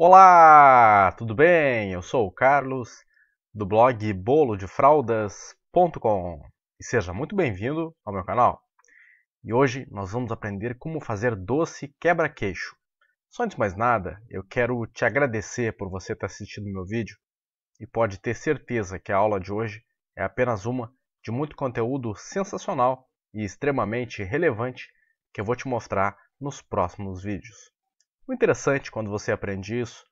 Olá, tudo bem? Eu sou o Carlos do blog bolodefraldas.com e seja muito bem-vindo ao meu canal. E hoje nós vamos aprender como fazer doce quebra-queixo. Só antes de mais nada, eu quero te agradecer por você estar assistindo meu vídeo e pode ter certeza que a aula de hoje é apenas uma de muito conteúdo sensacional e extremamente relevante que eu vou te mostrar nos próximos vídeos. O interessante quando você aprende isso,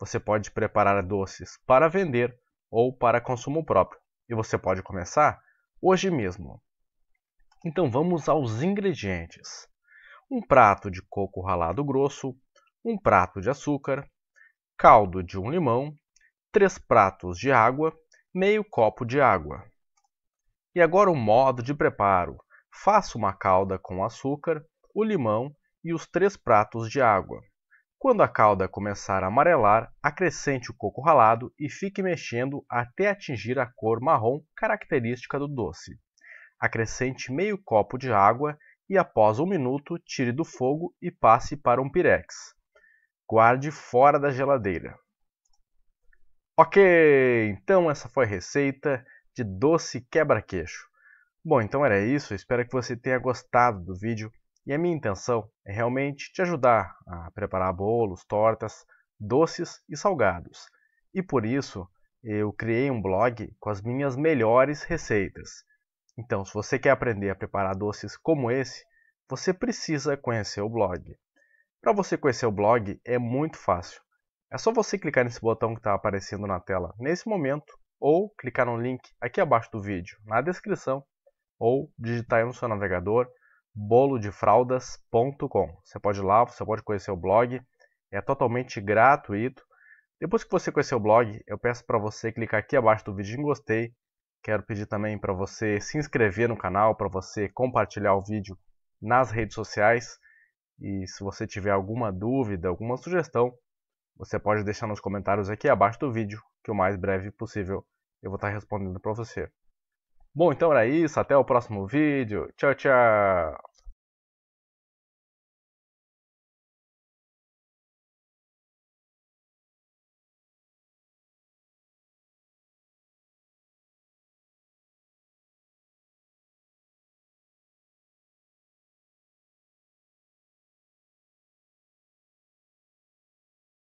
você pode preparar doces para vender ou para consumo próprio, e você pode começar hoje mesmo. Então vamos aos ingredientes: um prato de coco ralado grosso, um prato de açúcar, caldo de um limão, três pratos de água, meio copo de água. E agora o modo de preparo: faça uma calda com açúcar, o limão e os três pratos de água. Quando a cauda começar a amarelar, acrescente o coco ralado e fique mexendo até atingir a cor marrom característica do doce. Acrescente meio copo de água e após um minuto tire do fogo e passe para um pirex. Guarde fora da geladeira. Ok, então essa foi a receita de doce quebra-queixo. Bom, então era isso, espero que você tenha gostado do vídeo. E a minha intenção é realmente te ajudar a preparar bolos, tortas, doces e salgados. E por isso eu criei um blog com as minhas melhores receitas. Então, se você quer aprender a preparar doces como esse, você precisa conhecer o blog. Para você conhecer o blog é muito fácil. É só você clicar nesse botão que está aparecendo na tela nesse momento, ou clicar no link aqui abaixo do vídeo, na descrição, ou digitar aí no seu navegador bolodefraldas.com. Você pode ir lá, você pode conhecer o blog, é totalmente gratuito. Depois que você conhecer o blog, eu peço para você clicar aqui abaixo do vídeo em gostei. Quero pedir também para você se inscrever no canal, para você compartilhar o vídeo nas redes sociais. E se você tiver alguma dúvida, alguma sugestão, você pode deixar nos comentários aqui abaixo do vídeo, que o mais breve possível eu vou estar tá respondendo para você. Bom, então era isso. Até o próximo vídeo. Tchau, tchau!